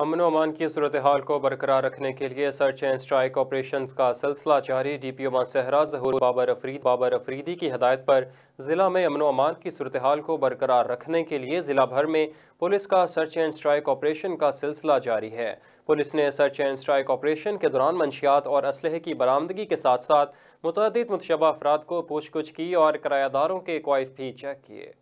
अमन अमान की सूरत हाल को बरकरार रखने के लिए सर्च एंड स्ट्राइक ऑपरेशन का सिलसिला जारी D P O Mansehra Zahoor Babar अफरीद बाबर अफरीदी की हदायत पर ज़िला में अमन अमान की सूरत हाल को बरकरार रखने के लिए ज़िला भर में पुलिस का सर्च एंड स्ट्राइक ऑपरेशन का सिलसिला जारी है पुलिस ने सर्च एंड स्ट्राइक ऑपरेशन के दौरान मंशियात और इसलहे की बरामदगी के साथ साथ मुतद मतशबा अफराद को पूछ गुछ की और किरायादारों के क्वाइफ भी चेक किए